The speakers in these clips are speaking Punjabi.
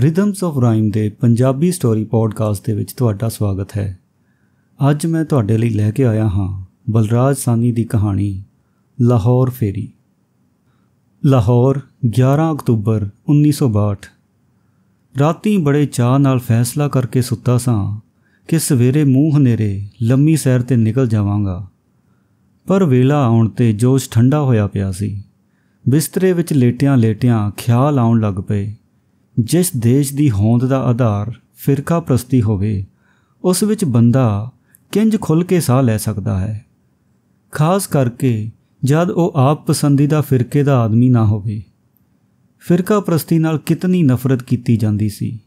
ਰਿਦਮਸ ਆਫ ਰਾਈਮ ਦੇ ਪੰਜਾਬੀ ਸਟੋਰੀ ਪੋਡਕਾਸਟ ਦੇ ਵਿੱਚ ਤੁਹਾਡਾ ਸਵਾਗਤ ਹੈ ਅੱਜ ਮੈਂ ਤੁਹਾਡੇ ਲਈ ਲੈ ਕੇ ਆਇਆ ਹਾਂ ਬਲਰਾਜ ਸਾਨੀ ਦੀ ਕਹਾਣੀ ਲਾਹੌਰ ਫੇਰੀ ਲਾਹੌਰ 11 ਅਕਤੂਬਰ 1962 ਰਾਤੀ ਬੜੇ ਚਾਹ ਨਾਲ ਫੈਸਲਾ ਕਰਕੇ ਸੁੱਤਾ ਸਾਂ ਕਿ ਸਵੇਰੇ ਮੂੰਹ ਹਨੇਰੇ ਲੰਮੀ ਸੈਰ ਤੇ ਨਿਕਲ ਜਾਵਾਂਗਾ ਪਰ ਵੇਲਾ ਆਉਣ ਤੇ ਜੋਸ਼ ਠੰਡਾ ਹੋਇਆ ਪਿਆ ਸੀ ਬਿਸਤਰੇ ਵਿੱਚ ਲੇਟਿਆਂ ਲੇਟਿਆਂ ਖਿਆਲ ਆਉਣ ਲੱਗ ਪਏ ਜਿਸ ਦੇਸ਼ ਦੀ ਹੋਂਦ ਦਾ ਆਧਾਰ ਫਿਰਕਾ ਪ੍ਰਸਤੀ ਹੋਵੇ ਉਸ ਵਿੱਚ ਬੰਦਾ ਕਿੰਜ ਖੁੱਲ ਕੇ ਸਾਹ ਲੈ ਸਕਦਾ ਹੈ ਖਾਸ ਕਰਕੇ ਜਦ ਉਹ ਆਪ ਪਸੰਦੀਦਾ ਫਿਰਕੇ ਦਾ ਆਦਮੀ ਨਾ ਹੋਵੇ ਫਿਰਕਾ ਪ੍ਰਸਤੀ ਨਾਲ ਕਿਤਨੀ ਨਫ਼ਰਤ ਕੀਤੀ ਜਾਂਦੀ ਸੀ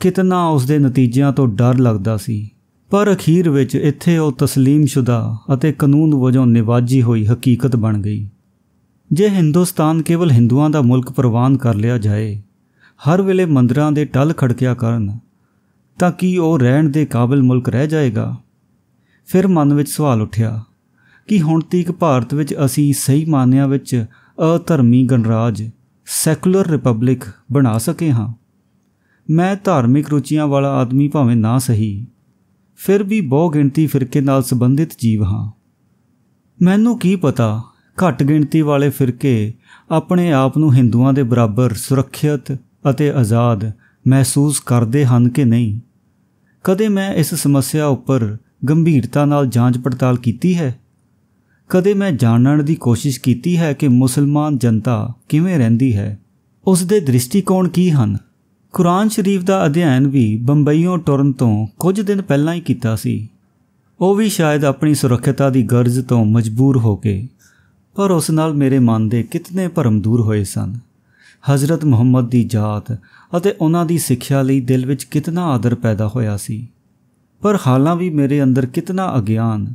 ਕਿਤਨਾ ਉਸ ਦੇ ਨਤੀਜਿਆਂ ਤੋਂ ਡਰ ਲੱਗਦਾ ਸੀ ਪਰ ਅਖੀਰ ਵਿੱਚ ਇੱਥੇ ਉਹ تسلیم شدہ ਅਤੇ ਕਾਨੂੰਨ ਵਜੋਂ ਨਿਵਾਜੀ ਹੋਈ ਹਕੀਕਤ ਬਣ ਗਈ ਜੇ ਹਿੰਦੁਸਤਾਨ ਕੇਵਲ ਹਿੰਦੂਆਂ ਦਾ ਮੁਲਕ ਪ੍ਰਵਾਨ ਕਰ ਲਿਆ ਜਾਏ ਹਰ ਵੇਲੇ ਮੰਦਰਾਂ ਦੇ ਟਲ ਖੜਕਿਆ ਕਰਨ ਤਾਂ ਕੀ ਉਹ ਰਹਿਣ ਦੇ ਕਾਬਿਲ ਮੁਲਕ ਰਹਿ ਜਾਏਗਾ ਫਿਰ ਮਨ ਵਿੱਚ ਸਵਾਲ ਉੱਠਿਆ ਕਿ ਹੁਣ ਤੀਕ ਭਾਰਤ ਵਿੱਚ ਅਸੀਂ ਸਹੀ ਮਾਨਿਆਂ ਵਿੱਚ ਅਧਰਮੀ ਗਣਰਾਜ ਸੈਕੂਲਰ ਰਿਪਬਲਿਕ ਬਣਾ ਸਕੇ ਹਾਂ ਮੈਂ ਧਾਰਮਿਕ ਰੁਚੀਆਂ ਵਾਲਾ ਆਦਮੀ ਭਾਵੇਂ ਨਾ ਸਹੀ ਫਿਰ ਵੀ ਬਹੁ ਗਿਣਤੀ ਫਿਰਕੇ ਨਾਲ ਸੰਬੰਧਿਤ ਜੀਵ ਹਾਂ ਮੈਨੂੰ ਕੀ ਪਤਾ ਘੱਟ ਗਿਣਤੀ ਵਾਲੇ ਫਿਰਕੇ ਆਪਣੇ ਆਪ ਨੂੰ ਹਿੰਦੂਆਂ ਦੇ ਬਰਾਬਰ ਸੁਰੱਖਿਅਤ ਅਤੇ ਆਜ਼ਾਦ ਮਹਿਸੂਸ ਕਰਦੇ ਹਨ ਕਿ ਨਹੀਂ ਕਦੇ ਮੈਂ ਇਸ ਸਮੱਸਿਆ ਉੱਪਰ ਗੰਭੀਰਤਾ ਨਾਲ ਜਾਂਚ ਪੜਤਾਲ ਕੀਤੀ ਹੈ ਕਦੇ ਮੈਂ ਜਾਣਨ ਦੀ ਕੋਸ਼ਿਸ਼ ਕੀਤੀ ਹੈ ਕਿ ਮੁਸਲਮਾਨ ਜਨਤਾ ਕਿਵੇਂ ਰਹਿੰਦੀ ਹੈ ਉਸ ਦੇ ਦ੍ਰਿਸ਼ਟੀਕੋਣ ਕੀ ਹਨ ਕੁਰਾਨ ਸ਼ਰੀਫ ਦਾ ਅਧਿਐਨ ਵੀ ਬੰਬਈੋਂ ਟੁਰਨ ਤੋਂ ਕੁਝ ਦਿਨ ਪਹਿਲਾਂ ਹੀ ਕੀਤਾ ਸੀ ਉਹ ਵੀ ਸ਼ਾਇਦ ਆਪਣੀ ਸੁਰੱਖਿਆ ਦੀ ਗਰਜ਼ ਤੋਂ ਮਜਬੂਰ ਹੋ ਕੇ ਪਰ ਉਸ ਨਾਲ ਮੇਰੇ ਮਨ ਦੇ ਕਿਤਨੇ ਭਰਮ ਦੂਰ ਹੋਏ ਸਨ ਹਜ਼ਰਤ ਮੁਹੰਮਦ ਦੀ ਜਾਤ ਅਤੇ ਉਹਨਾਂ ਦੀ ਸਿੱਖਿਆ ਲਈ ਦਿਲ ਵਿੱਚ ਕਿਤਨਾ ਆਦਰ ਪੈਦਾ ਹੋਇਆ ਸੀ ਪਰ ਹਾਲਾਂ ਵੀ ਮੇਰੇ ਅੰਦਰ ਕਿਤਨਾ ਅਗਿਆਨ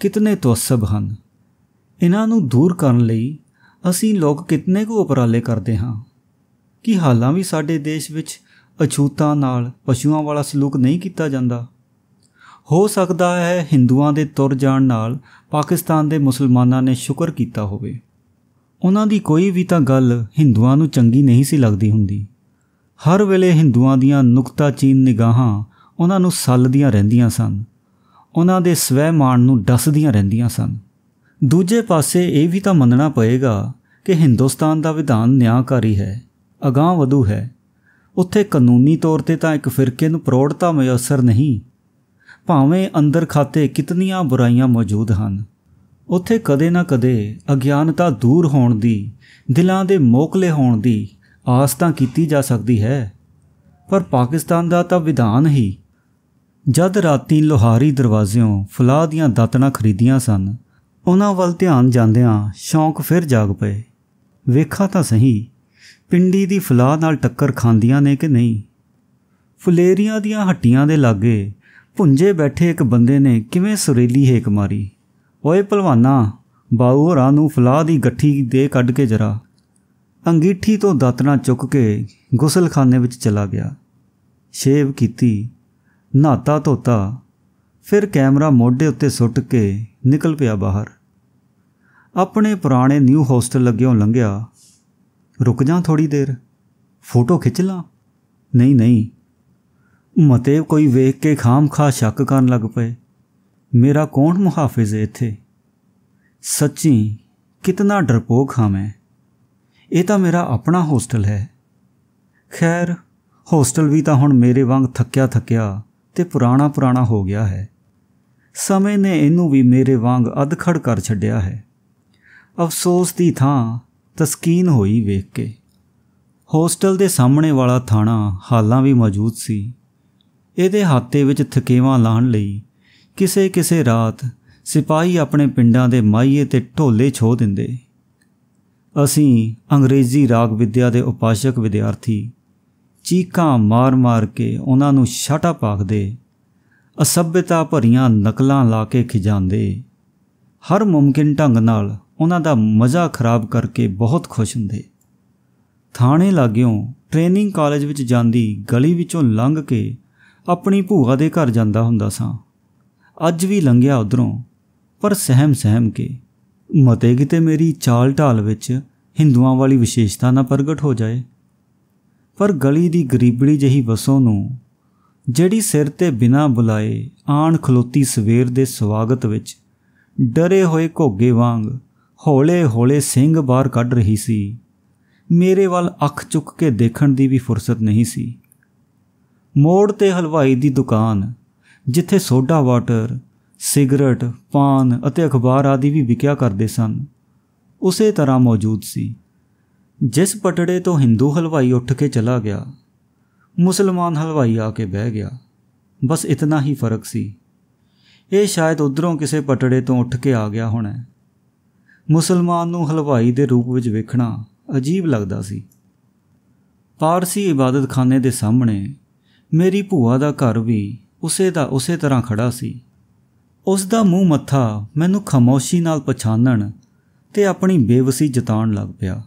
ਕਿਤਨੇ ਤਵਸਬ ਹਨ ਇਹਨਾਂ ਨੂੰ ਦੂਰ ਕਰਨ ਲਈ ਅਸੀਂ ਲੋਕ ਕਿਤਨੇ ਕੋ ਉਪਰਾਲੇ ਕਰਦੇ ਹਾਂ ਕਿ ਹਾਲਾਂ ਵੀ ਸਾਡੇ ਦੇਸ਼ ਵਿੱਚ ਅਛੂਤਾਂ ਨਾਲ ਪਸ਼ੂਆਂ ਵਾਲਾ ਸਲੂਕ ਨਹੀਂ ਕੀਤਾ ਜਾਂਦਾ ਹੋ ਸਕਦਾ ਹੈ ਹਿੰਦੂਆਂ ਦੇ ਤੁਰ ਜਾਣ ਨਾਲ ਪਾਕਿਸਤਾਨ ਦੇ ਮੁਸਲਮਾਨਾਂ ਨੇ ਸ਼ੁਕਰ ਕੀਤਾ ਹੋਵੇ ਉਹਨਾਂ ਦੀ ਕੋਈ ਵੀ ਤਾਂ ਗੱਲ ਹਿੰਦੂਆਂ ਨੂੰ ਚੰਗੀ ਨਹੀਂ ਸੀ ਲੱਗਦੀ ਹੁੰਦੀ ਹਰ ਵੇਲੇ ਹਿੰਦੂਆਂ ਦੀਆਂ ਨੁਕਤਾਚੀਨ ਨਿਗਾਹਾਂ ਉਹਨਾਂ ਨੂੰ ਸੱਲਦੀਆਂ ਰਹਿੰਦੀਆਂ ਸਨ ਉਹਨਾਂ ਦੇ ਸਵੈ ਮਾਣ ਨੂੰ ਡਸਦੀਆਂ ਰਹਿੰਦੀਆਂ ਸਨ ਦੂਜੇ ਪਾਸੇ ਇਹ ਵੀ ਤਾਂ ਮੰਨਣਾ ਪਏਗਾ ਕਿ ਹਿੰਦੁਸਤਾਨ ਦਾ ਵਿਧਾਨ ਨਿਆਂਕਾਰੀ ਹੈ ਅਗਾਹ ਵਧੂ ਹੈ ਉੱਥੇ ਕਾਨੂੰਨੀ ਤੌਰ ਤੇ ਤਾਂ ਇੱਕ ਫਿਰਕੇ ਨੂੰ ਪ੍ਰੋੜਤਾ ਮਯਸਰ ਨਹੀਂ ਭਾਵੇਂ ਅੰਦਰ ਖਾਤੇ ਕਿਤਨੀਆਂ ਬੁਰਾਈਆਂ ਮੌਜੂਦ ਹਨ ਉੱਥੇ ਕਦੇ ਨਾ ਕਦੇ ਅਗਿਆਨਤਾ ਦੂਰ ਹੋਣ ਦੀ ਦਿਲਾਂ ਦੇ ਮੋਕਲੇ ਹੋਣ ਦੀ ਆਸ ਤਾਂ ਕੀਤੀ ਜਾ ਸਕਦੀ ਹੈ ਪਰ ਪਾਕਿਸਤਾਨ ਦਾ ਤਾਂ ਵਿਧਾਨ ਹੀ ਜਦ ਰਾਤੀ ਲੋਹਾਰੀ ਦਰਵਾਜ਼ਿਆਂ ਫਲਾਹ ਦੀਆਂ ਦਤਨਾ ਖਰੀਦੀਆਂ ਸਨ ਉਹਨਾਂ ਵੱਲ ਧਿਆਨ ਜਾਂਦਿਆਂ ਸ਼ੌਂਕ ਫਿਰ ਜਾਗ ਪਏ ਵੇਖਾ ਤਾਂ ਸਹੀ ਪਿੰਡੀ ਦੀ ਫਲਾਹ ਨਾਲ ਟੱਕਰ ਖਾਂਦੀਆਂ ਨੇ ਕਿ ਨਹੀਂ ਫੁਲੇਰੀਆਂ ਦੀਆਂ ਹੱਟੀਆਂ ਦੇ ਲਾਗੇ ਭੁੰਜੇ ਬੈਠੇ ਇੱਕ ਬੰਦੇ ਨੇ ਕਿਵੇਂ ਸੁਰੀਲੀ ਹੇਕ ਮਾਰੀ ਓਏ ਭਲਵਾਨਾ ਬਾਊ ਹੋਰਾਂ ਨੂੰ ਫਲਾਹ ਦੀ ਗੱਠੀ ਦੇ ਕੱਢ ਕੇ ਜਰਾ ਅੰਗੀਠੀ ਤੋਂ ਦਾਤਣਾ ਚੁੱਕ ਕੇ ਗੁਸਲਖਾਨੇ ਵਿੱਚ ਚਲਾ ਗਿਆ ਸ਼ੇਵ ਕੀਤੀ ਨਹਾਤਾ ਧੋਤਾ ਫਿਰ ਕੈਮਰਾ ਮੋਢੇ ਉੱਤੇ ਸੁੱਟ ਕੇ ਨਿਕਲ ਪਿਆ ਬਾਹਰ ਆਪਣੇ ਪੁਰਾਣੇ ਨਿਊ ਹੋਸਟਲ ਲੱਗਿਓਂ ਲੰਘਿਆ ਰੁਕ ਜਾ ਥੋੜੀ ਦੇਰ ਫੋਟੋ ਖਿੱਚ ਲਾਂ ਨਹੀਂ ਨਹੀਂ ਮਤੇ ਕੋਈ ਵੇਖ ਕੇ ਖਾਮ ਖਾ ਸ਼ੱਕ ਕਰਨ ਲੱਗ ਪਏ ਮੇਰਾ ਕੌਣ ਮੁਹਾਫਿਜ਼ ਹੈ ਇੱਥੇ ਸੱਚੀ ਕਿਤਨਾ ਡਰਪੋਕ ਹਾਂ ਮੈਂ ਇਹ ਤਾਂ ਮੇਰਾ ਆਪਣਾ ਹੋਸਟਲ ਹੈ ਖੈਰ ਹੋਸਟਲ ਵੀ ਤਾਂ ਹੁਣ ਮੇਰੇ ਵਾਂਗ ਥੱਕਿਆ ਥੱਕਿਆ ਤੇ ਪੁਰਾਣਾ ਪੁਰਾਣਾ ਹੋ ਗਿਆ ਹੈ ਸਮੇਂ ਨੇ ਇਹਨੂੰ ਵੀ ਮੇਰੇ ਵਾਂਗ ਅਧਖੜ ਕਰ ਛੱਡਿਆ ਹੈ ਅਫਸੋਸ ਦੀ ਥਾਂ ਤਸਕੀਨ ਹੋਈ ਵੇਖ ਕੇ ਹੋਸਟਲ ਦੇ ਸਾਹਮਣੇ ਵਾਲਾ ਥਾਣਾ ਹਾਲਾਂ ਵੀ ਮੌਜੂਦ ਸੀ ਇਹਦੇ ਹੱਥੇ ਵਿੱਚ ਥਕੇਵਾਂ ਲਾਣ ਲਈ ਕਿਸੇ ਕਿਸੇ ਰਾਤ ਸਿਪਾਹੀ ਆਪਣੇ ਪਿੰਡਾਂ ਦੇ ਮਾਈਏ ਤੇ ਢੋਲੇ ਛੋ ਦਿੰਦੇ ਅਸੀਂ ਅੰਗਰੇਜ਼ੀ ਰਾਗ ਵਿਦਿਆ ਦੇ ਉਪਾਸ਼ਕ ਵਿਦਿਆਰਥੀ ਚੀਕਾਂ ਮਾਰ-ਮਾਰ ਕੇ ਉਹਨਾਂ ਨੂੰ ਛਾਟਾ ਪਾਕਦੇ ਅਸਭਿਤਾ ਭਰੀਆਂ ਨਕਲਾਂ ਲਾ ਕੇ ਖਿਜਾਂਦੇ ਹਰ ਮੁਮਕਿਨ ਢੰਗ ਨਾਲ ਉਹਨਾਂ ਦਾ ਮਜ਼ਾ ਖਰਾਬ ਕਰਕੇ ਬਹੁਤ ਖੁਸ਼ ਹੁੰਦੇ ਥਾਣੇ ਲਾਗਿਓਂ ਟ੍ਰੇਨਿੰਗ ਕਾਲਜ ਵਿੱਚ ਜਾਂਦੀ ਗਲੀ ਵਿੱਚੋਂ ਲੰਘ ਕੇ ਆਪਣੀ ਭੂਆ ਦੇ ਘਰ ਜਾਂਦਾ ਹੁੰਦਾ ਸਾਂ ਅੱਜ ਵੀ ਲੰਘਿਆ ਉਧਰੋਂ ਪਰ ਸਹਿਮ ਸਹਿਮ ਕੇ ਮਤੇ ਕਿਤੇ ਮੇਰੀ ਚਾਲ ਢਾਲ ਵਿੱਚ ਹਿੰਦੂਆਂ ਵਾਲੀ ਵਿਸ਼ੇਸ਼ਤਾ ਨਾ ਪ੍ਰਗਟ ਹੋ ਜਾਏ ਪਰ ਗਲੀ ਦੀ ਗਰੀਬੜੀ ਜਹੀ ਵਸੋਂ ਨੂੰ ਜਿਹੜੀ ਸਿਰ ਤੇ ਬਿਨਾ ਬੁਲਾਏ ਆਣ ਖਲੋਤੀ ਸਵੇਰ ਦੇ ਸਵਾਗਤ ਵਿੱਚ ਡਰੇ ਹੋਏ ਘੋਗੇ ਵਾਂਗ ਹੌਲੇ-ਹੌਲੇ ਸਿੰਘ ਬਾਹਰ ਕੱਢ ਰਹੀ ਸੀ ਮੇਰੇ ਵੱਲ ਅੱਖ ਚੁੱਕ ਕੇ ਦੇਖਣ ਦੀ ਵੀ ਫੁਰਸਤ ਨਹੀਂ ਸੀ ਮੋੜ ਤੇ ਹਲਵਾਈ ਦੀ ਦੁਕਾਨ ਜਿੱਥੇ ਸੋਡਾ ਵਾਟਰ ਸਿਗਰਟ ਪਾਨ ਅਤੇ ਅਖਬਾਰ ਆਦਿ ਵੀ ਵਿਕਿਆ ਕਰਦੇ ਸਨ ਉਸੇ ਤਰ੍ਹਾਂ ਮੌਜੂਦ ਸੀ ਜਿਸ ਪਟੜੇ ਤੋਂ ਹਿੰਦੂ ਹਲਵਾਈ ਉੱਠ ਕੇ ਚਲਾ ਗਿਆ ਮੁਸਲਮਾਨ ਹਲਵਾਈ ਆ ਕੇ ਬਹਿ ਗਿਆ ਬਸ ਇਤਨਾ ਹੀ ਫਰਕ ਸੀ ਇਹ ਸ਼ਾਇਦ ਉਧਰੋਂ ਕਿਸੇ ਪਟੜੇ ਤੋਂ ਉੱਠ ਕੇ ਆ ਗਿਆ ਹੋਣਾ ਮੁਸਲਮਾਨ ਨੂੰ ਹਲਵਾਈ ਦੇ ਰੂਪ ਵਿੱਚ ਵੇਖਣਾ ਅਜੀਬ ਲੱਗਦਾ ਸੀ ਪਾਰਸੀ ਇਬਾਦਤਖਾਨੇ ਦੇ ਸਾਹਮਣੇ ਮੇਰੀ ਭੂਆ ਦਾ ਘਰ ਵੀ ਉਸੇ ਦਾ ਉਸੇ ਤਰ੍ਹਾਂ ਖੜਾ ਸੀ ਉਸ ਦਾ ਮੂੰਹ ਮੱਥਾ ਮੈਨੂੰ ਖਮੋਸ਼ੀ ਨਾਲ ਪਛਾਣਨ ਤੇ ਆਪਣੀ ਬੇਵਸੀ ਜਤਾਉਣ ਲੱਗ ਪਿਆ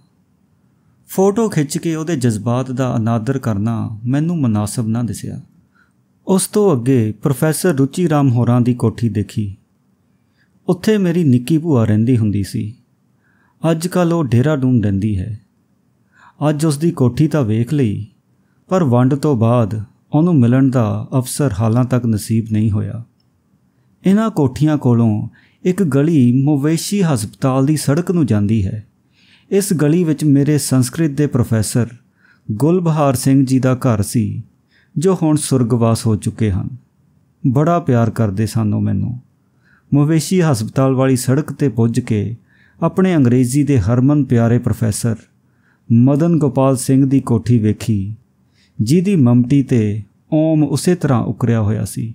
ਫੋਟੋ ਖਿੱਚ ਕੇ ਉਹਦੇ ਜਜ਼ਬਾਤ ਦਾ ਅਨਾਦਰ ਕਰਨਾ ਮੈਨੂੰ ਮناسب ਨਾ ਦਿਸਿਆ ਉਸ ਤੋਂ ਅੱਗੇ ਪ੍ਰੋਫੈਸਰ ਰੁਚੀ ਰਾਮ ਹੋਰਾਂ ਦੀ ਕੋਠੀ ਦੇਖੀ ਉੱਥੇ ਮੇਰੀ ਨਿੱਕੀ ਭੂਆ ਰਹਿੰਦੀ ਹੁੰਦੀ ਸੀ ਅੱਜ ਕੱਲ ਉਹ ਡੇਰਾ ਡੂਮ ਰਹਿੰਦੀ ਹੈ ਅੱਜ ਉਸ ਦੀ ਕੋਠੀ ਤਾਂ ਵੇਖ ਲਈ ਪਰ ਵੰਡ ਤੋਂ ਬਾਅਦ ਉਹਨੂੰ ਮਿਲਣ ਦਾ ਅਫਸਰ ਹਾਲਾਂ ਤੱਕ ਨਸੀਬ ਨਹੀਂ ਹੋਇਆ ਇਹਨਾਂ ਕੋਠੀਆਂ ਕੋਲੋਂ ਇੱਕ ਗਲੀ ਮਵੇਸ਼ੀ ਹਸਪਤਾਲ ਦੀ ਸੜਕ ਨੂੰ ਜਾਂਦੀ ਹੈ ਇਸ ਗਲੀ ਵਿੱਚ ਮੇਰੇ ਸੰਸਕ੍ਰਿਤ ਦੇ ਪ੍ਰੋਫੈਸਰ ਗੁਲਬਹਾਰ ਸਿੰਘ ਜੀ ਦਾ ਘਰ ਸੀ ਜੋ ਹੁਣ ਸੁਰਗਵਾਸ ਹੋ ਚੁੱਕੇ ਹਨ ਬੜਾ ਪਿਆਰ ਕਰਦੇ ਸਨ ਉਹ ਮੈਨੂੰ ਮਵੇਸ਼ੀ ਹਸਪਤਾਲ ਵਾਲੀ ਸੜਕ ਤੇ ਪੁੱਜ ਕੇ ਆਪਣੇ ਅੰਗਰੇਜ਼ੀ ਦੇ ਹਰਮਨ ਪਿਆਰੇ ਪ੍ਰੋਫੈਸਰ ਮਦਨ ਗੋਪਾਲ ਸਿੰਘ ਦੀ ਕੋਠੀ ਵੇਖੀ ਜਿਹਦੀ ਮਮਟੀ ਤੇ ਓਮ ਉਸੇ ਤਰ੍ਹਾਂ ਉਕਰਿਆ ਹੋਇਆ ਸੀ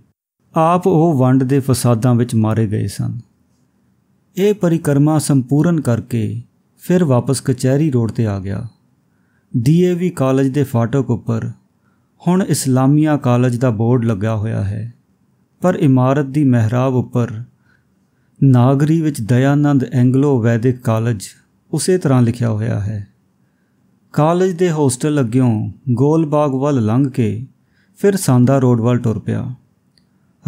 ਆਪ ਉਹ ਵੰਡ ਦੇ ਫਸਾਦਾਂ ਵਿੱਚ ਮਾਰੇ ਗਏ ਸਨ ਇਹ ਪਰਿਕਰਮਾ ਸੰਪੂਰਨ ਕਰਕੇ ਫਿਰ ਵਾਪਸ ਕਚਹਿਰੀ ਰੋਡ ਤੇ ਆ ਗਿਆ ਡੀਏਵੀ ਕਾਲਜ ਦੇ ਫਾਟਕ ਉੱਪਰ ਹੁਣ ਇਸਲਾਮੀਆ ਕਾਲਜ ਦਾ ਬੋਰਡ ਲੱਗਾ ਹੋਇਆ ਹੈ ਪਰ ਇਮਾਰਤ ਦੀ ਮਹਿਰਾਬ ਉੱਪਰ ਨਾਗਰੀ ਵਿੱਚ ਦਇਆਨੰਦ ਐਂਗਲੋ ਵੈਦਿਕ ਕਾਲਜ ਉਸੇ ਤਰ੍ਹਾਂ ਲਿਖਿਆ ਹੋਇਆ ਹੈ ਕਾਲਜ ਦੇ ਹੋਸਟਲ ਲੱਗਿਓਂ ਗੋਲ ਬਾਗ ਵੱਲ ਲੰਘ ਕੇ ਫਿਰ ਸਾਂਦਾ ਰੋਡ ਵੱਲ ਟੁਰ ਪਿਆ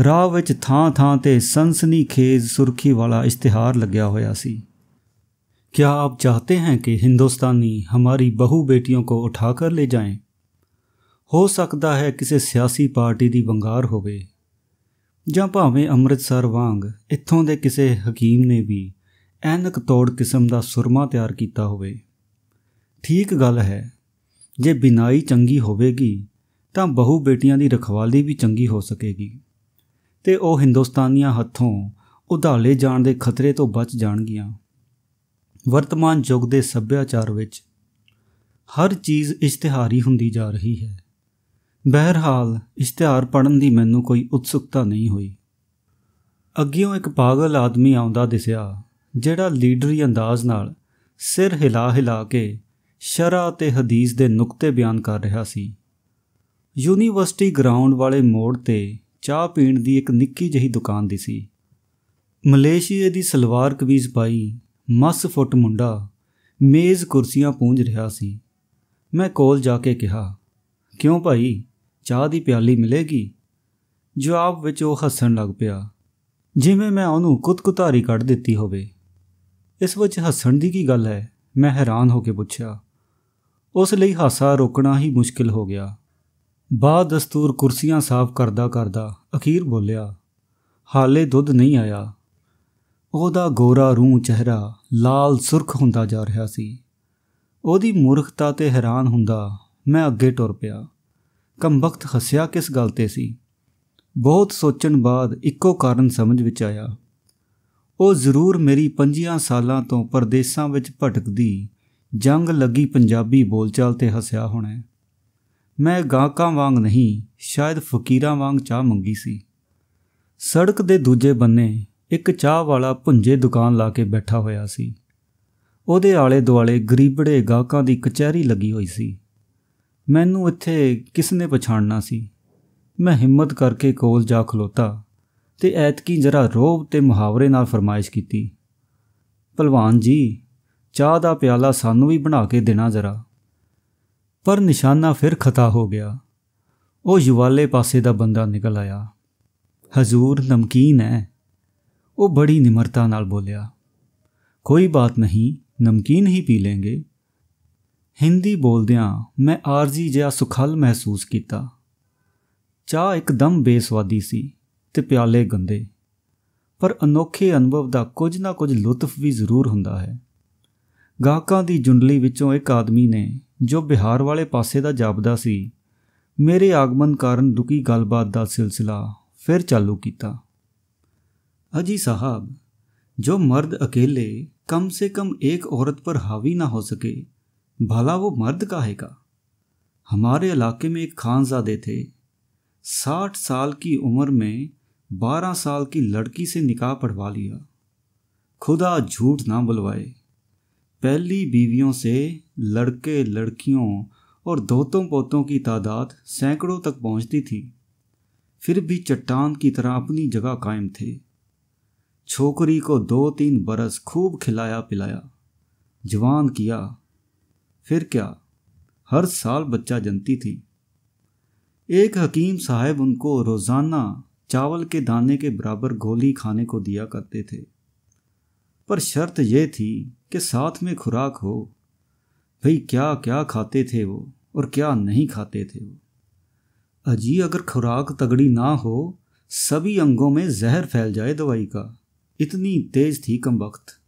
ਰਾਹ ਵਿੱਚ ਥਾਂ-ਥਾਂ ਤੇ ਸਨਸਨੀਖੇਜ਼ ਸੁਰਖੀ ਵਾਲਾ ਇਸ਼ਤਿਹਾਰ ਲੱਗਿਆ ਹੋਇਆ ਸੀ ਕੀ ਆਪ ਚਾਹਤੇ ਹਨ ਕਿ ਹਿੰਦੁਸਤਾਨੀ ਹਮਾਰੀ ਬਹੂ ਬੇਟੀਆਂ ਕੋ ਉਠਾ ਕਰ ਲੈ ਜਾਏ ਹੋ ਸਕਦਾ ਹੈ ਕਿਸੇ ਸਿਆਸੀ ਪਾਰਟੀ ਦੀ ਵੰਗਾਰ ਹੋਵੇ ਜਾਂ ਭਾਵੇਂ ਅੰਮ੍ਰਿਤਸਰ ਵਾਂਗ ਇੱਥੋਂ ਦੇ ਕਿਸੇ ਹਕੀਮ ਨੇ ਵੀ ਐਨਕ ਤੋੜ ਕਿਸਮ ਦਾ ਸੁਰਮਾ ਤਿਆਰ ਕੀਤਾ ਹੋਵੇ ਠੀਕ ਗੱਲ ਹੈ ਜੇ ਬਿਨਾਈ ਚੰਗੀ ਹੋਵੇਗੀ ਤਾਂ ਬਹੂ ਬੇਟੀਆਂ ਦੀ ਰਖਵਾਲੀ ਵੀ ਚੰਗੀ ਹੋ ਸਕੇਗੀ ਤੇ ਉਹ ਹਿੰਦੁਸਤਾਨੀਆਂ ਹੱਥੋਂ ਉਧਾਲੇ ਜਾਣ ਦੇ ਖਤਰੇ ਤੋਂ ਬਚ ਜਾਣਗੀਆਂ ਵਰਤਮਾਨ ਯੁੱਗ ਦੇ ਸੱਭਿਆਚਾਰ ਵਿੱਚ ਹਰ ਚੀਜ਼ ਇਸ਼ਤਿਹਾਰੀ ਹੁੰਦੀ ਜਾ ਰਹੀ ਹੈ ਬਹਿਰਹਾਲ ਇਸ਼ਤਿਹਾਰ ਪੜਨ ਦੀ ਮੈਨੂੰ ਕੋਈ ਉਤਸੁਕਤਾ ਨਹੀਂ ਹੋਈ ਅੱਗਿਓਂ ਇੱਕ ਪਾਗਲ ਆਦਮੀ ਆਉਂਦਾ ਦਿਸਿਆ ਜਿਹੜਾ ਲੀਡਰੀ ਅੰਦਾਜ਼ ਨਾਲ ਸਿਰ ਹਿਲਾ ਹਿਲਾ ਕੇ ਸ਼ਰਾ ਤੇ ਹਦੀਸ ਦੇ ਨੁਕਤੇ ਬਿਆਨ ਕਰ ਰਿਹਾ ਸੀ ਯੂਨੀਵਰਸਿਟੀ ਗਰਾਊਂਡ ਵਾਲੇ ਮੋੜ ਤੇ ਚਾਹ ਪੀਣ ਦੀ ਇੱਕ ਨਿੱਕੀ ਜਹੀ ਦੁਕਾਨ ਦੀ ਸੀ ਮਲੇਸ਼ੀਆ ਦੀ ਸਲਵਾਰ ਕਮੀਜ਼ ਪਾਈ ਮਸ ਫੁੱਟ ਮੁੰਡਾ ਮੇਜ਼ ਕੁਰਸੀਆਂ ਪੂੰਝ ਰਿਹਾ ਸੀ ਮੈਂ ਕੋਲ ਜਾ ਕੇ ਕਿਹਾ ਕਿਉਂ ਭਾਈ ਚਾਹ ਦੀ ਪਿਆਲੀ ਮਿਲੇਗੀ ਜਵਾਬ ਵਿੱਚ ਉਹ ਹੱਸਣ ਲੱਗ ਪਿਆ ਜਿਵੇਂ ਮੈਂ ਉਹਨੂੰ ਕੁਤਕੁਤਾਰੀ ਕੱਢ ਦਿੱਤੀ ਹੋਵੇ ਇਸ ਵਿੱਚ ਹੱਸਣ ਦੀ ਕੀ ਗੱਲ ਹੈ ਮੈਂ ਹੈਰਾਨ ਹੋ ਕੇ ਪੁੱਛਿਆ ਉਸ ਲਈ ਹਾਸਾ ਰੋਕਣਾ ਹੀ ਮੁਸ਼ਕਿਲ ਹੋ ਗਿਆ ਬਾਦ ਦਸਤੂਰ ਕੁਰਸੀਆਂ ਸਾਫ਼ ਕਰਦਾ ਕਰਦਾ ਅਖੀਰ ਬੋਲਿਆ ਹਾਲੇ ਦੁੱਧ ਨਹੀਂ ਆਇਆ ਉਹਦਾ ਗੋਰਾ ਰੂਹ ਚਿਹਰਾ ਲਾਲ ਸੁਰਖ ਹੁੰਦਾ ਜਾ ਰਿਹਾ ਸੀ ਉਹਦੀ ਮੂਰਖਤਾ ਤੇ ਹੈਰਾਨ ਹੁੰਦਾ ਮੈਂ ਅੱਗੇ ਟੁਰ ਪਿਆ ਕੰਬਖਤ ਹੱਸਿਆ ਕਿਸ ਗੱਲ ਤੇ ਸੀ ਬਹੁਤ ਸੋਚਣ ਬਾਅਦ ਇੱਕੋ ਕਾਰਨ ਸਮਝ ਵਿੱਚ ਆਇਆ ਉਹ ਜ਼ਰੂਰ ਮੇਰੀ 5 ਸਾਲਾਂ ਤੋਂ ਪਰਦੇਸਾਂ ਵਿੱਚ ਭਟਕਦੀ ਜੰਗ ਲੱਗੀ ਪੰਜਾਬੀ ਬੋਲਚਾਲ ਤੇ ਹੱਸਿਆ ਹੋਣਾ ਮੈਂ ਗਾਹਕਾਂ ਵਾਂਗ ਨਹੀਂ ਸ਼ਾਇਦ ਫਕੀਰਾਂ ਵਾਂਗ ਚਾਹ ਮੰਗੀ ਸੀ ਸੜਕ ਦੇ ਦੂਜੇ ਬੰਨੇ ਇੱਕ ਚਾਹ ਵਾਲਾ ਭੁੰਜੇ ਦੁਕਾਨ ਲਾ ਕੇ ਬੈਠਾ ਹੋਇਆ ਸੀ ਉਹਦੇ ਆਲੇ ਦੁਆਲੇ ਗਰੀਬੜੇ ਗਾਹਕਾਂ ਦੀ ਕਚਹਿਰੀ ਲੱਗੀ ਹੋਈ ਸੀ ਮੈਨੂੰ ਇੱਥੇ ਕਿਸ ਨੇ ਪਛਾਣਨਾ ਸੀ ਮੈਂ ਹਿੰਮਤ ਕਰਕੇ ਕੋਲ ਜਾ ਖਲੋਤਾ ਤੇ ਐਤਕੀ ਜਰਾ ਰੋਬ ਤੇ ਮੁਹਾਵਰੇ ਨਾਲ ਫਰਮਾਇਸ਼ ਕੀਤੀ ਭਲਵਾਨ ਜੀ ਚਾਹ ਦਾ ਪਿਆਲਾ ਸਾਨੂੰ ਵੀ ਬਣਾ ਕੇ ਦੇਣਾ ਜ਼ਰਾ ਪਰ ਨਿਸ਼ਾਨਾ ਫਿਰ ਖਤਾ ਹੋ ਗਿਆ ਉਹ ਯੁਵਾਲੇ ਪਾਸੇ ਦਾ ਬੰਦਾ ਨਿਕਲ ਆਇਆ ਹਜ਼ੂਰ ਨਮਕੀਨ ਹੈ ਉਹ ਬੜੀ ਨਿਮਰਤਾ ਨਾਲ ਬੋਲਿਆ ਕੋਈ ਬਾਤ ਨਹੀਂ ਨਮਕੀਨ ਹੀ ਪੀ ਲੈਂਗੇ ਹਿੰਦੀ ਬੋਲਦਿਆਂ ਮੈਂ ਆਰਜੀ ਜਿਹਾ ਸੁਖਲ ਮਹਿਸੂਸ ਕੀਤਾ ਚਾਹ ਇੱਕਦਮ ਬੇਸਵਾਦੀ ਸੀ ਤੇ ਪਿਆਲੇ ਗੰਦੇ ਪਰ ਅਨੋਖੇ ਅਨੁਭਵ ਦਾ ਕੁਝ ਨਾ ਕੁਝ ਲੁਤਫ ਵੀ ਜ਼ਰੂਰ ਹੁੰਦਾ ਹੈ ਗਾਹਕਾਂ ਦੀ ਜੁੰਡਲੀ ਵਿੱਚੋਂ ਇੱਕ ਆਦਮੀ ਨੇ ਜੋ ਬਿਹਾਰ ਵਾਲੇ ਪਾਸੇ ਦਾ ਜਾਪਦਾ ਸੀ ਮੇਰੇ ਆਗਮਨ ਕਾਰਨ ਦੁਕੀ ਗੱਲਬਾਤ ਦਾ ਸਿਲਸਿਲਾ ਫਿਰ ਚਾਲੂ ਕੀਤਾ अजी साहब जो मर्द अकेले कम से कम एक औरत पर हावी ना हो सके भला वो मर्द काहे का हमारे इलाके में एक खानजादे थे साठ साल की उम्र में बारह साल की लड़की से निकाह पढ़वा लिया खुदा झूठ ना बुलवाए पहली बीवियों से लड़के लड़कियों और धोतों पोतों की तादाद सैकड़ों तक पहुंचती थी फिर भी चट्टान की तरह अपनी जगह कायम थे छोकरी को दो तीन बरस खूब खिलाया पिलाया जवान किया फिर क्या हर साल बच्चा जनती थी एक हकीम साहब उनको रोज़ाना चावल के दाने के बराबर गोली खाने को दिया करते थे पर शर्त यह थी कि साथ में खुराक हो भाई क्या क्या खाते थे वो और क्या नहीं खाते थे वो अजी अगर खुराक तगड़ी ना हो सभी अंगों में जहर फैल जाए दवाई का इतनी तेज थी कम वक्त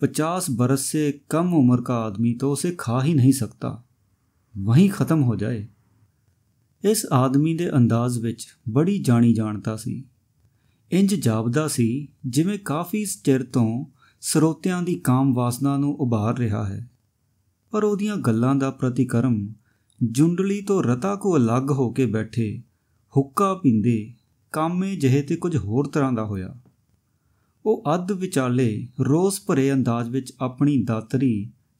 पचास बरस से कम उम्र का आदमी तो उसे खा ही नहीं सकता वहीं ख़त्म हो जाए इस आदमी ਦੇ ਅੰਦਾਜ਼ ਵਿੱਚ ਬੜੀ ਜਾਣੀ ਜਾਣਤਾ ਸੀ ਇੰਜ ਜਾਪਦਾ ਸੀ ਜਿਵੇਂ ਕਾਫੀ ਚਿਰ ਤੋਂ ਸਰੋਤਿਆਂ ਦੀ ਕਾਮ ਵਾਸਨਾ ਨੂੰ ਉਭਾਰ ਰਿਹਾ ਹੈ ਪਰ ਉਹਦੀਆਂ ਗੱਲਾਂ ਦਾ ਪ੍ਰਤੀਕਰਮ ਜੁੰਡਲੀ ਤੋਂ ਰਤਾ ਕੋ ਅਲੱਗ ਹੋ ਕੇ ਬੈਠੇ ਹੁੱਕਾ ਪੀਂਦੇ ਕਾਮੇ ਜਿਹੇ ਤੇ ਕੁਝ ਹੋਰ ਤਰ੍ਹਾਂ ਦਾ ਹੋਇਆ ਉਹ ਅੱਧ ਵਿਚਾਲੇ ਰੋਸ ਭਰੇ ਅੰਦਾਜ਼ ਵਿੱਚ ਆਪਣੀ ਦਾਤਰੀ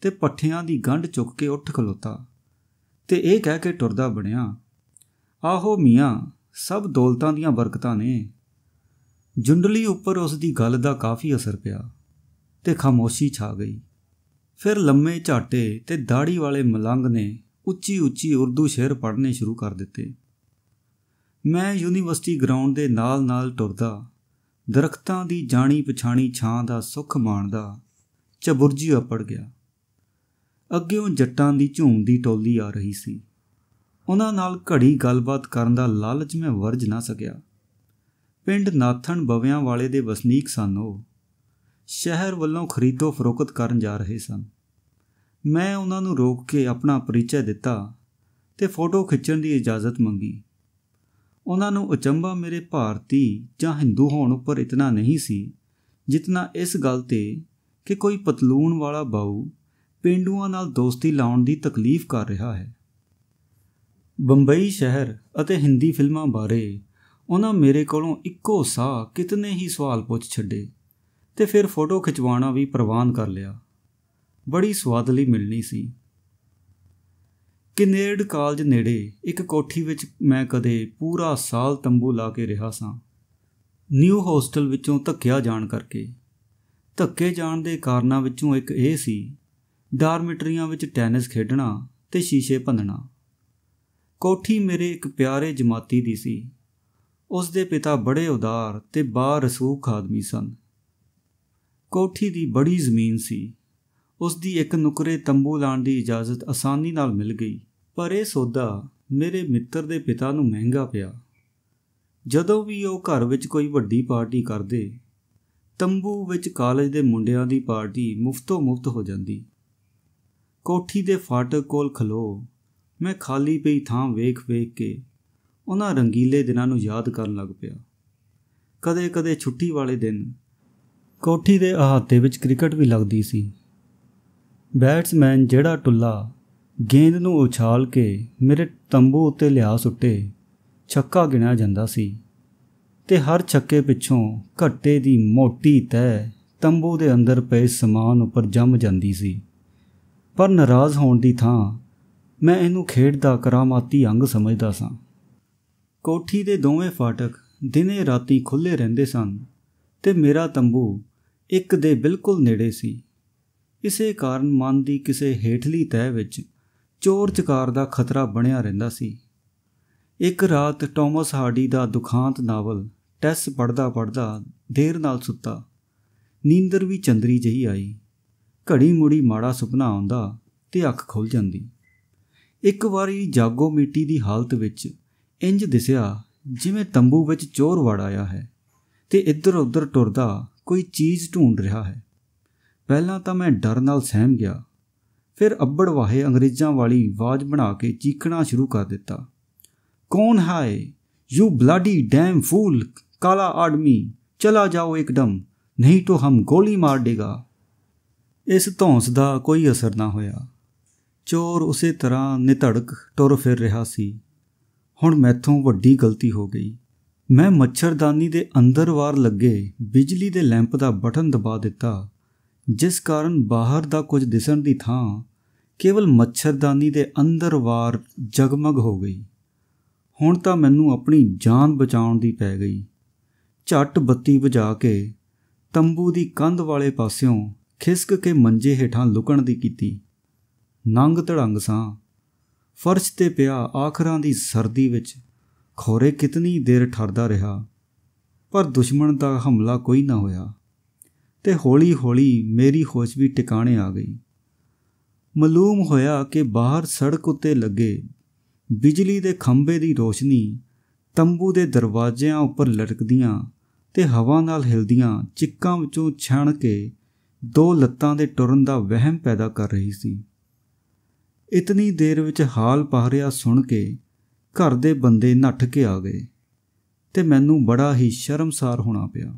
ਤੇ ਪੱਠਿਆਂ ਦੀ ਗੰਢ ਚੁੱਕ ਕੇ ਉੱਠ ਖਲੋਤਾ ਤੇ ਇਹ ਕਹਿ ਕੇ ਟੁਰਦਾ ਬਣਿਆ ਆਹੋ ਮੀਆਂ ਸਭ ਦੌਲਤਾਂ ਦੀਆਂ ਬਰਕਤਾਂ ਨੇ ਜੁੰਡਲੀ ਉੱਪਰ ਉਸ ਦੀ ਗੱਲ ਦਾ ਕਾਫੀ ਅਸਰ ਪਿਆ ਤੇ ਖਾਮੋਸ਼ੀ ਛਾ ਗਈ ਫਿਰ ਲੰਮੇ ਝਾਟੇ ਤੇ ਦਾੜੀ ਵਾਲੇ ਮਲੰਗ ਨੇ ਉੱਚੀ ਉੱਚੀ ਉਰਦੂ ਸ਼ੇਰ ਪੜ੍ਹਨੇ ਸ਼ੁਰੂ ਕਰ ਦਿੱਤੇ ਮੈਂ ਯੂਨੀਵਰਸਿਟੀ ਗਰਾਊਂਡ ਦੇ ਨਾਲ-ਨਾਲ ਟੁਰਦਾ ਦਰਖਤਾਂ ਦੀ ਜਾਣੀ ਪਛਾਣੀ ਛਾਂ ਦਾ ਸੁੱਖ ਮਾਣਦਾ ਚਬੁਰਜੀ ਅਪੜ ਗਿਆ ਅੱਗੇੋਂ ਜੱਟਾਂ ਦੀ ਝੂਮ ਦੀ ਟੋਲੀ ਆ ਰਹੀ ਸੀ ਉਹਨਾਂ ਨਾਲ ਘੜੀ ਗੱਲਬਾਤ ਕਰਨ ਦਾ ਲਾਲਚ ਮੈਂ ਵਰਜ ਨਾ ਸਕਿਆ ਪਿੰਡ ਨਾਥਣ ਬਵਿਆਂ ਵਾਲੇ ਦੇ ਵਸਨੀਕ ਸਨ ਉਹ ਸ਼ਹਿਰ ਵੱਲੋਂ ਖਰੀਦੋ ਫਰੋਖਤ ਕਰਨ ਜਾ ਰਹੇ ਸਨ ਮੈਂ ਉਹਨਾਂ ਨੂੰ ਰੋਕ ਕੇ ਆਪਣਾ ਪਰਿਚੈ ਦਿੱਤਾ ਤੇ ਫੋਟੋ ਖਿੱਚਣ ਦੀ ਇਜਾਜ਼ਤ ਮੰਗੀ ਉਹਨਾਂ ਨੂੰ ਅਚੰਭਾ ਮੇਰੇ ਭਾਰਤੀ ਜਾਂ ਹਿੰਦੂ ਹੋਣ ਉੱਪਰ ਇਤਨਾ ਨਹੀਂ ਸੀ ਜਿਤਨਾ ਇਸ ਗੱਲ ਤੇ ਕਿ ਕੋਈ ਪਤਲੂਨ ਵਾਲਾ ਬਾਉ ਪਿੰਡੂਆਂ ਨਾਲ ਦੋਸਤੀ ਲਾਉਣ ਦੀ ਤਕਲੀਫ ਕਰ ਰਿਹਾ ਹੈ ਬੰਬਈ ਸ਼ਹਿਰ ਅਤੇ ਹਿੰਦੀ ਫਿਲਮਾਂ ਬਾਰੇ ਉਹਨਾਂ ਮੇਰੇ ਕੋਲੋਂ ਇੱਕੋ ਸਾਹ ਕਿਤਨੇ ਹੀ ਸਵਾਲ ਪੁੱਛ ਛੱਡੇ ਤੇ ਫਿਰ ਫੋਟੋ ਖਿਚਵਾਉਣਾ ਵੀ ਪ੍ਰਵਾਨ ਕਰ ਲਿਆ ਬੜੀ ਸਵਾਦਲੀ ਮਿਲਣੀ ਸੀ ਕਿਨੇਡ ਕਾਲਜ ਨੇੜੇ ਇੱਕ ਕੋਠੀ ਵਿੱਚ ਮੈਂ ਕਦੇ ਪੂਰਾ ਸਾਲ ਤੰਬੂ ਲਾ ਕੇ ਰਿਹਾ ਸਾਂ ਨਿਊ ਹੋਸਟਲ ਵਿੱਚੋਂ ਧੱਕਿਆ ਜਾਣ ਕਰਕੇ ਧੱਕੇ ਜਾਣ ਦੇ ਕਾਰਨਾਂ ਵਿੱਚੋਂ ਇੱਕ ਇਹ ਸੀ ਡਾਰਮਿਟਰੀਆਂ ਵਿੱਚ ਟੈਨਿਸ ਖੇਡਣਾ ਤੇ ਸ਼ੀਸ਼ੇ ਭੰਨਣਾ ਕੋਠੀ ਮੇਰੇ ਇੱਕ ਪਿਆਰੇ ਜਮਾਤੀ ਦੀ ਸੀ ਉਸ ਦੇ ਪਿਤਾ ਬੜੇ ਉਦਾਰ ਤੇ ਬਾ ਰਸੂਖ ਆਦਮੀ ਸਨ ਕੋਠੀ ਦੀ ਬੜੀ ਜ਼ਮੀਨ ਸੀ ਉਸ ਦੀ ਇੱਕ ਨੁਕਰੇ ਤੰਬੂ ਲਾਣ ਦੀ ਇਜਾਜ਼ਤ ਆਸਾਨੀ ਨਾਲ ਮਿਲ ਗਈ ਪਰ ਇਹ ਸੌਦਾ ਮੇਰੇ ਮਿੱਤਰ ਦੇ ਪਿਤਾ ਨੂੰ ਮਹਿੰਗਾ ਪਿਆ ਜਦੋਂ ਵੀ ਉਹ ਘਰ ਵਿੱਚ ਕੋਈ ਵੱਡੀ ਪਾਰਟੀ ਕਰਦੇ ਤੰਬੂ ਵਿੱਚ ਕਾਲਜ ਦੇ ਮੁੰਡਿਆਂ ਦੀ ਪਾਰਟੀ ਮੁਫਤੋ ਮੁਫਤ ਹੋ ਜਾਂਦੀ ਕੋਠੀ ਦੇ ਫਾਟਕ ਕੋਲ ਖਲੋ ਮੈਂ ਖਾਲੀ ਪਈ ਥਾਂ ਵੇਖ-ਵੇਖ ਕੇ ਉਹਨਾਂ ਰੰਗੀਲੇ ਦਿਨਾਂ ਨੂੰ ਯਾਦ ਕਰਨ ਲੱਗ ਪਿਆ ਕਦੇ-ਕਦੇ ਛੁੱਟੀ ਵਾਲੇ ਦਿਨ ਕੋਠੀ ਦੇ ਅਹਾਤੇ ਵਿੱਚ ਕ੍ਰਿਕਟ ਵੀ ਲੱਗਦੀ ਸੀ ਬੈਟਸਮੈਨ ਜਿਹੜਾ ਟੁੱਲਾ ਗੇਂਦ ਨੂੰ ਉਛਾਲ ਕੇ ਮੇਰੇ ਤੰਬੂ ਉੱਤੇ ਲਿਆ ਸੁੱਟੇ ਛੱਕਾ ਗਿਣਿਆ ਜਾਂਦਾ ਸੀ ਤੇ ਹਰ ਛੱਕੇ ਪਿੱਛੋਂ ਘੱਟੇ ਦੀ ਮੋਟੀ ਤੈ ਤੰਬੂ ਦੇ ਅੰਦਰ ਪਏ ਸਮਾਨ ਉੱਪਰ ਜੰਮ ਜਾਂਦੀ ਸੀ ਪਰ ਨਾਰਾਜ਼ ਹੋਣ ਦੀ ਥਾਂ ਮੈਂ ਇਹਨੂੰ ਖੇਡ ਦਾ ਕਰਾਮਾਤੀ ਅੰਗ ਸਮਝਦਾ ਸਾਂ ਕੋਠੀ ਦੇ ਦੋਵੇਂ ਫਾਟਕ ਦਿਨੇ ਰਾਤੀ ਖੁੱਲੇ ਰਹਿੰਦੇ ਸਨ ਤੇ ਮੇਰਾ ਤੰਬੂ ਇੱਕ ਦੇ ਬਿਲਕੁਲ ਨੇੜੇ ਸੀ ਇਸੇ ਕਾਰਨ ਮਨ ਦੀ ਕਿਸੇ ਹੇਠਲੀ ਤਹਿ ਵਿੱਚ ਚੋਰ ਚਕਾਰ ਦਾ ਖਤਰਾ ਬਣਿਆ ਰਹਿੰਦਾ ਸੀ ਇੱਕ ਰਾਤ ਟੌਮਸ ਹਾਰਡੀ ਦਾ ਦੁਖਾਂਤ ਨਾਵਲ ਟੈਸ ਪੜਦਾ ਪੜਦਾ ਦੇਰ ਨਾਲ ਸੁੱਤਾ ਨੀਂਦਰ ਵੀ ਚੰਦਰੀ ਜਹੀ ਆਈ ਘੜੀ ਮੁੜੀ ਮਾੜਾ ਸੁਪਨਾ ਆਉਂਦਾ ਤੇ ਅੱਖ ਖੁੱਲ ਜਾਂਦੀ ਇੱਕ ਵਾਰੀ ਜਾਗੋ ਮਿੱਟੀ ਦੀ ਹਾਲਤ ਵਿੱਚ ਇੰਜ ਦਿਸਿਆ ਜਿਵੇਂ ਤੰਬੂ ਵਿੱਚ ਚੋਰ ਵੜ ਆਇਆ ਹੈ ਤੇ ਇੱਧਰ-ਉੱਧਰ ਟੁਰਦਾ ਕੋਈ ਚੀਜ਼ ਢੂੰਡ ਰਿਹਾ ਹੈ ਪਹਿਲਾਂ ਤਾਂ ਮੈਂ ਡਰ ਨਾਲ ਸਹਿਮ ਗਿਆ ਫਿਰ ਅੱਬੜ ਵਾਹੇ ਅੰਗਰੇਜ਼ਾਂ ਵਾਲੀ ਆਵਾਜ਼ ਬਣਾ ਕੇ ਚੀਕਣਾ ਸ਼ੁਰੂ ਕਰ ਦਿੱਤਾ ਕੌਣ ਹੈ ਯੂ ਬਲੱਡੀ ਡੈਮ ਫੂਲ ਕਾਲਾ ਆਦਮੀ ਚਲਾ ਜਾਓ ਇੱਕਦਮ ਨਹੀਂ ਤੋ ਹਮ ਗੋਲੀ ਮਾਰ ਦੇਗਾ ਇਸ ਧੌਂਸ ਦਾ ਕੋਈ ਅਸਰ ਨਾ ਹੋਇਆ ਚੋਰ ਉਸੇ ਤਰ੍ਹਾਂ ਨਿਧੜਕ ਟੁਰ ਫਿਰ ਰਿਹਾ ਸੀ ਹੁਣ ਮੈਥੋਂ ਵੱਡੀ ਗਲਤੀ ਹੋ ਗਈ ਮੈਂ ਮੱਛਰਦਾਨੀ ਦੇ ਅੰਦਰ ਵਾਰ ਲੱਗੇ ਬਿਜਲੀ ਦੇ ਲੈਂਪ ਦਾ ਬਟਨ ਦਬਾ ਦਿੱਤਾ ਜਿਸ ਕਾਰਨ ਬਾਹਰ ਦਾ ਕੁਝ ਦਿਸਣ ਦੀ ਥਾਂ ਕੇਵਲ ਮੱਛਰਦਾਨੀ ਦੇ ਅੰਦਰ ਵਾਰ ਜਗਮਗ ਹੋ ਗਈ ਹੁਣ ਤਾਂ ਮੈਨੂੰ ਆਪਣੀ ਜਾਨ ਬਚਾਉਣ ਦੀ ਪੈ ਗਈ ਝੱਟ ਬੱਤੀ ਬੁਝਾ ਕੇ ਤੰਬੂ ਦੀ ਕੰਧ ਵਾਲੇ ਪਾਸਿਓਂ ਖਿਸਕ ਕੇ ਮੰਜੇ ਹੇਠਾਂ ਲੁਕਣ ਦੀ ਕੀਤੀ ਨੰਗ ਧੜੰਗ ਸਾਂ ਫਰਸ਼ ਤੇ ਪਿਆ ਆਖਰਾਂ ਦੀ ਸਰਦੀ ਵਿੱਚ ਖੋਰੇ ਕਿਤਨੀ ਦੇਰ ਠਰਦਾ ਰਿਹਾ ਪਰ ਦੁਸ਼ਮਣ ਦਾ ਹਮਲਾ ਕੋਈ ਨਾ ਹੋਇਆ ਤੇ ਹੌਲੀ-ਹੌਲੀ ਮੇਰੀ ਹੋਸ਼ ਵੀ ਟਿਕਾਣੇ ਆ ਗਈ ਮਲੂਮ ਹੋਇਆ ਕਿ ਬਾਹਰ ਸੜਕ ਉੱਤੇ ਲੱਗੇ ਬਿਜਲੀ ਦੇ ਖੰਭੇ ਦੀ ਰੋਸ਼ਨੀ ਤੰਬੂ ਦੇ ਦਰਵਾਜ਼ਿਆਂ ਉੱਪਰ ਲਟਕਦੀਆਂ ਤੇ ਹਵਾ ਨਾਲ ਹਿਲਦੀਆਂ ਚਿੱਕਾਂ ਵਿੱਚੋਂ ਛਣ ਕੇ ਦੋ ਲੱਤਾਂ ਦੇ ਟੁਰਨ ਦਾ ਵਹਿਮ ਪੈਦਾ ਕਰ ਰਹੀ ਸੀ ਇਤਨੀ ਦੇਰ ਵਿੱਚ ਹਾਲ ਪਹਰਿਆ ਸੁਣ ਕੇ ਘਰ ਦੇ ਬੰਦੇ ਨੱਠ ਕੇ ਆ ਗਏ ਤੇ ਮੈਨੂੰ ਬੜਾ ਹੀ ਸ਼ਰਮਸਾਰ ਹੋਣਾ ਪਿਆ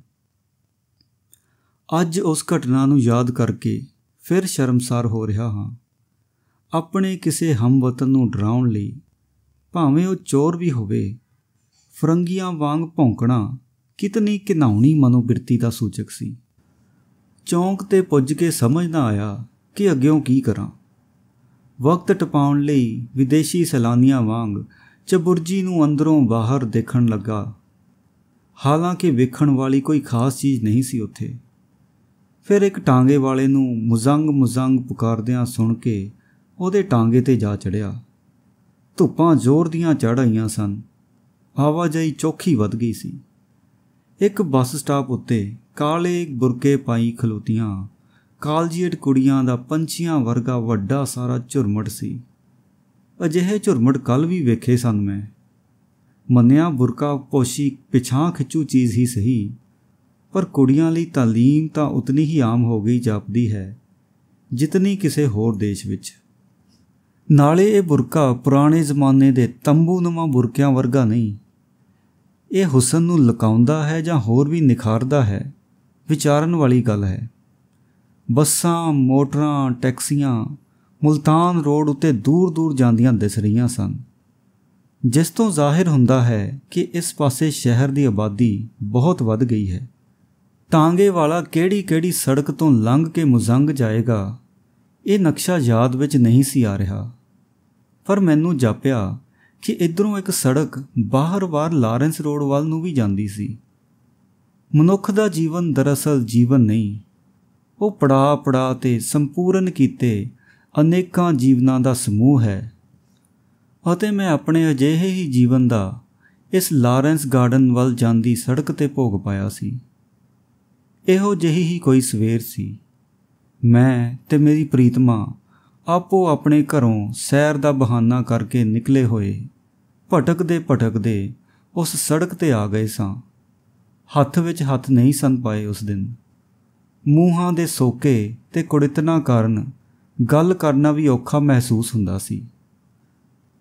ਅੱਜ ਉਸ ਘਟਨਾ ਨੂੰ ਯਾਦ ਕਰਕੇ ਫਿਰ ਸ਼ਰਮਸਾਰ ਹੋ ਰਿਹਾ ਹਾਂ ਆਪਣੇ ਕਿਸੇ ਹਮਵਤਨ ਨੂੰ ਡਰਾਉਣ ਲਈ ਭਾਵੇਂ ਉਹ ਚੋਰ ਵੀ ਹੋਵੇ ਫਰੰਗੀਆਂ ਵਾਂਗ ਭੌਂਕਣਾ ਕਿਤਨੀ ਕਿਨਾਉਣੀ ਮਨੋਬਿਰਤੀ ਦਾ ਸੂਚਕ ਸੀ ਚੌਂਕ ਤੇ ਪੁੱਜ ਕੇ ਸਮਝ ਨਾ ਆਇਆ ਕਿ ਅੱਗਿਓਂ ਕੀ ਕਰਾਂ ਵਕਤ ਟਪਾਉਣ ਲਈ ਵਿਦੇਸ਼ੀ ਸਲਾਨੀਆਂ ਵਾਂਗ ਚਬੁਰਜੀ ਨੂੰ ਅੰਦਰੋਂ ਬਾਹਰ ਦੇਖਣ ਲੱਗਾ ਹਾਲਾਂਕਿ ਵੇਖਣ ਵਾਲੀ ਕੋਈ ਖਾਸ ਚੀਜ਼ ਨਹੀਂ ਸੀ ਉੱਥੇ ਫਿਰ ਇੱਕ ਟਾਂਗੇ ਵਾਲੇ ਨੂੰ ਮੁਜ਼ੰਗ ਮੁਜ਼ੰਗ ਪੁਕਾਰਦਿਆਂ ਸੁਣ ਕੇ ਉਹਦੇ ਟਾਂਗੇ ਤੇ ਜਾ ਚੜਿਆ ਧੁੱਪਾਂ ਜ਼ੋਰ ਦੀਆਂ ਚੜ ਆਈਆਂ ਸਨ ਆਵਾਜਾਈ ਚੌਖੀ ਵੱਧ ਗਈ ਸੀ ਇੱਕ ਬੱਸ ਸਟਾਪ ਉੱਤੇ ਕਾਲੇ ਬੁਰਕੇ ਪਾਈ ਖਲੋਤੀਆਂ ਕਾਲਜੀਏਟ ਕੁੜੀਆਂ ਦਾ ਪੰਛੀਆਂ ਵਰਗਾ ਵੱਡਾ ਸਾਰਾ ਝੁਰਮਟ ਸੀ ਅਜਿਹੇ ਝੁਰਮੜ ਕੱਲ ਵੀ ਵੇਖੇ ਸਨ ਮੈਂ ਮੰਨਿਆ ਬੁਰਕਾ ਪੋਸ਼ੀ ਪਿਛਾਂ ਖਿੱਚੂ ਚੀਜ਼ ਹੀ ਸਹੀ ਪਰ ਕੁੜੀਆਂ ਲਈ ਤਾਲੀਮ ਤਾਂ ਉਤਨੀ ਹੀ ਆਮ ਹੋ ਗਈ ਜਾਪਦੀ ਹੈ ਜਿਤਨੀ ਕਿਸੇ ਹੋਰ ਦੇਸ਼ ਵਿੱਚ ਨਾਲੇ ਇਹ ਬੁਰਕਾ ਪੁਰਾਣੇ ਜ਼ਮਾਨੇ ਦੇ ਤੰਬੂ ਨਮਾ ਬੁਰਕਿਆਂ ਵਰਗਾ ਨਹੀਂ ਇਹ ਹੁਸਨ ਨੂੰ ਲੁਕਾਉਂਦਾ ਹੈ ਜਾਂ ਹੋਰ ਵੀ ਨਿਖਾਰਦਾ ਹੈ ਵਿਚਾਰਨ ਵਾਲੀ ਗੱਲ ਹੈ ਬੱਸਾਂ ਮੋਟਰਾਂ ਟੈਕਸੀਆਂ ਮੁਲਤਾਨ ਰੋਡ ਉਤੇ ਦੂਰ-ਦੂਰ ਜਾਂਦੀਆਂ ਦਿਸ ਰਹੀਆਂ ਸਨ ਜਿਸ ਤੋਂ ਜ਼ਾਹਿਰ ਹੁੰਦਾ ਹੈ ਕਿ ਇਸ ਪਾਸੇ ਸ਼ਹਿਰ ਦੀ ਆਬਾਦੀ ਬਹੁਤ ਵੱਧ ਗਈ ਹੈ ਤਾਂਗੇ ਵਾਲਾ ਕਿਹੜੀ-ਕਿਹੜੀ ਸੜਕ ਤੋਂ ਲੰਘ ਕੇ ਮੁਜ਼ੰਗ ਜਾਏਗਾ ਇਹ ਨਕਸ਼ਾ ਯਾਦ ਵਿੱਚ ਨਹੀਂ ਸੀ ਆ ਰਿਹਾ ਪਰ ਮੈਨੂੰ ਜਾਪਿਆ ਕਿ ਇਧਰੋਂ ਇੱਕ ਸੜਕ ਬਾਹਰ-ਬਾਹਰ ਲਾਰੈਂਸ ਰੋਡ ਵੱਲ ਨੂੰ ਵੀ ਜਾਂਦੀ ਸੀ ਮਨੁੱਖ ਦਾ ਜੀਵਨ ਦਰਅਸਲ ਜੀਵਨ ਨਹੀਂ ਉਹ ਪੜਾ ਪੜਾ ਤੇ ਸੰਪੂਰਨ ਕੀਤੇ ਅਨੇਕਾਂ ਜੀਵਨਾਂ ਦਾ ਸਮੂਹ ਹੈ ਅਤੇ ਮੈਂ ਆਪਣੇ ਅਜਿਹੇ ਹੀ ਜੀਵਨ ਦਾ ਇਸ ਲਾਰੈਂਸ ਗਾਰਡਨ ਵੱਲ ਜਾਂਦੀ ਸੜਕ ਤੇ ਭੋਗ ਪਾਇਆ ਸੀ ਇਹੋ ਜਿਹੀ ਹੀ ਕੋਈ ਸਵੇਰ ਸੀ ਮੈਂ ਤੇ ਮੇਰੀ ਪ੍ਰੀਤਮਾ ਆਪੋ ਆਪਣੇ ਘਰੋਂ ਸੈਰ ਦਾ ਬਹਾਨਾ ਕਰਕੇ ਨਿਕਲੇ ਹੋਏ ਭਟਕਦੇ ਭਟਕਦੇ ਉਸ ਸੜਕ ਤੇ ਆ ਗਏ ਸਾਂ ਹੱਥ ਵਿੱਚ ਹੱਥ ਨਹੀਂ ਸੰਭਾਏ ਉਸ ਦਿਨ ਮੂੰਹਾਂ ਦੇ ਸੋਕੇ ਤੇ ਕੁੜਿਤਨਾ ਕਾਰਨ ਗੱਲ ਕਰਨਾ ਵੀ ਔਖਾ ਮਹਿਸੂਸ ਹੁੰਦਾ ਸੀ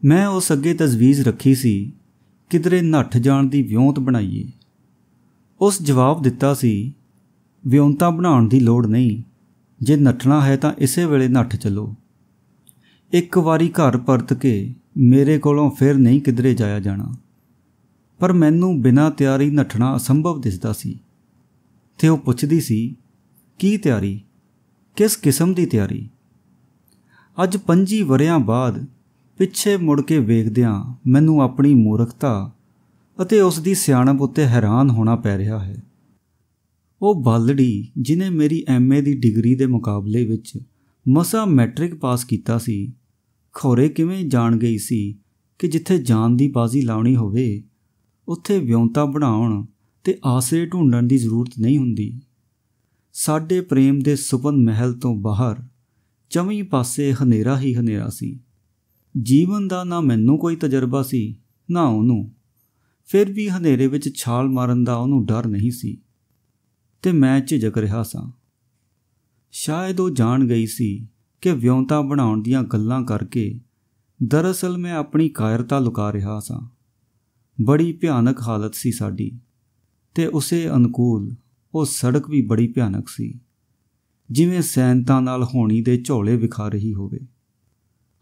ਮੈਂ ਉਸ ਅੱਗੇ ਤਜਵੀਜ਼ ਰੱਖੀ ਸੀ ਕਿਧਰੇ ਨੱਠ ਜਾਣ ਦੀ ਵਿਉਂਤ ਬਣਾਈਏ ਉਸ ਜਵਾਬ ਦਿੱਤਾ ਸੀ ਵਿਉਂਤਾ ਬਣਾਉਣ ਦੀ ਲੋੜ ਨਹੀਂ ਜੇ ਨੱਠਣਾ ਹੈ ਤਾਂ ਇਸੇ ਵੇਲੇ ਨੱਠ ਚੱਲੋ ਇੱਕ ਵਾਰੀ ਘਰ ਪਰਤ ਕੇ ਮੇਰੇ ਕੋਲੋਂ ਫਿਰ ਨਹੀਂ ਕਿਧਰੇ ਜਾਇਆ ਜਾਣਾ ਪਰ ਮੈਨੂੰ ਬਿਨਾਂ ਤਿਆਰੀ ਨੱਠਣਾ ਅਸੰਭਵ ਦਿਸਦਾ ਸੀ ਤੇ ਉਹ ਪੁੱਛਦੀ ਸੀ ਕੀ ਤਿਆਰੀ ਕਿਸ ਕਿਸਮ ਦੀ ਤਿਆਰੀ ਅੱਜ 25 ਵਰਿਆਂ ਬਾਅਦ ਪਿੱਛੇ ਮੁੜ ਕੇ ਵੇਖਦਿਆਂ ਮੈਨੂੰ ਆਪਣੀ ਮੂਰਖਤਾ ਅਤੇ ਉਸ ਦੀ ਸਿਆਣਪ ਉੱਤੇ ਹੈਰਾਨ ਹੋਣਾ ਪੈ ਰਿਹਾ ਹੈ ਉਹ ਬਾਲੜੀ ਜਿਨੇ ਮੇਰੀ ਐਮਏ ਦੀ ਡਿਗਰੀ ਦੇ ਮੁਕਾਬਲੇ ਵਿੱਚ ਮਸਾ ਮੈਟ੍ਰਿਕ ਪਾਸ ਕੀਤਾ ਸੀ ਖੋਰੇ ਕਿਵੇਂ ਜਾਣ ਗਈ ਸੀ ਕਿ ਜਿੱਥੇ ਜਾਨ ਦੀ ਬਾਜ਼ੀ ਲਾਉਣੀ ਹੋਵੇ ਉੱਥੇ ਵਿਉਂਤਾ ਬਣਾਉਣ ਤੇ ਆਸਰੇ ਢੂੰਡਣ ਦੀ ਜ਼ਰੂਰਤ ਨਹੀਂ ਹੁੰਦੀ ਸਾਡੇ ਪ੍ਰੇਮ ਦੇ ਸੁਪਨ ਮਹਿਲ ਤੋਂ ਬਾਹਰ ਚੌਵੇਂ ਪਾਸੇ ਹਨੇਰਾ ਹੀ ਹਨੇਰਾ ਸੀ ਜੀਵਨ ਦਾ ਨਾ ਮੈਨੂੰ ਕੋਈ ਤਜਰਬਾ ਸੀ ਨਾ ਉਹਨੂੰ ਫਿਰ ਵੀ ਹਨੇਰੇ ਵਿੱਚ ਛਾਲ ਮਾਰਨ ਦਾ ਉਹਨੂੰ ਡਰ ਨਹੀਂ ਸੀ ਤੇ ਮੈਂ ਝਿਜਕ ਰਿਹਾ ਸਾਂ ਸ਼ਾਇਦ ਉਹ ਜਾਣ ਗਈ ਸੀ ਕਿ ਵਿਉਂਤਾ ਬਣਾਉਣ ਦੀਆਂ ਗੱਲਾਂ ਕਰਕੇ ਦਰਅਸਲ ਮੈਂ ਆਪਣੀ ਕਾਇਰਤਾ ਲੁਕਾ ਰਿਹਾ ਸਾਂ ਬੜੀ ਭਿਆਨਕ ਹਾਲਤ ਸੀ ਸਾਡੀ ਤੇ ਉਸੇ ਅਨੁਕੂਲ ਉਹ ਸੜਕ ਵੀ ਬੜੀ ਭਿਆਨਕ ਸੀ ਜਿਵੇਂ ਸੈਨਤਾਂ ਨਾਲ ਹੋਣੀ ਦੇ ਝੋਲੇ ਵਿਖਾ ਰਹੀ ਹੋਵੇ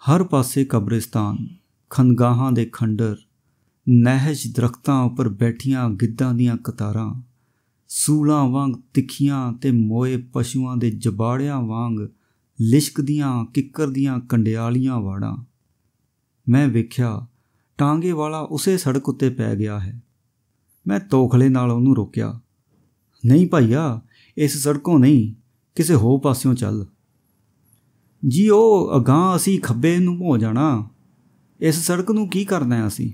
ਹਰ ਪਾਸੇ ਕਬਰਿਸਤਾਨ ਖੰਗਾਹਾਂ ਦੇ ਖੰਡਰ ਨਹਿਜ ਦਰਖਤਾਂ ਉੱਪਰ ਬੈਠੀਆਂ ਗਿੱਧਾਂ ਦੀਆਂ ਕਤਾਰਾਂ ਸੂਲਾਂ ਵਾਂਗ ਤਿੱਖੀਆਂ ਤੇ ਮੋਏ ਪਸ਼ੂਆਂ ਦੇ ਜਬਾੜਿਆਂ ਵਾਂਗ ਲਿਸ਼ਕਦੀਆਂ ਕਿੱਕਰ ਦੀਆਂ ਕੰਡਿਆਲੀਆਂ ਵਾੜਾਂ ਮੈਂ ਵੇਖਿਆ ਟਾਂਗੇ ਵਾਲਾ ਉਸੇ ਸੜਕ ਉੱਤੇ ਪੈ ਗਿਆ ਹੈ ਮੈਂ ਤੋਖਲੇ ਨਾਲ ਉਹਨੂੰ ਰੋਕਿਆ ਨਹੀਂ ਭਾਈਆ ਇਸ ਸੜਕੋਂ ਨਹੀਂ ਕਿਸੇ ਹੋਰ ਪਾਸਿਓਂ ਚੱਲ ਜੀ ਉਹ ਅਗਾਹ ਅਸੀਂ ਖੱਬੇ ਨੂੰ ਹੋ ਜਾਣਾ ਇਸ ਸੜਕ ਨੂੰ ਕੀ ਕਰਨਾ ਹੈ ਅਸੀਂ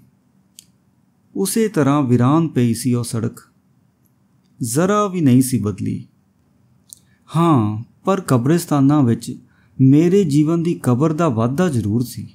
ਉਸੇ ਤਰ੍ਹਾਂ ਵਿਰਾਨ ਪਈ ਸੀ ਉਹ ਸੜਕ ਜ਼ਰਾ ਵੀ ਨਹੀਂ ਸੀ ਬਦਲੀ ਹਾਂ ਪਰ ਕਬਰਿਸਤਾਨਾਂ ਵਿੱਚ ਮੇਰੇ ਜੀਵਨ ਦੀ ਕਬਰ ਦਾ ਵਾਧਾ ਜ਼ਰੂਰ ਸੀ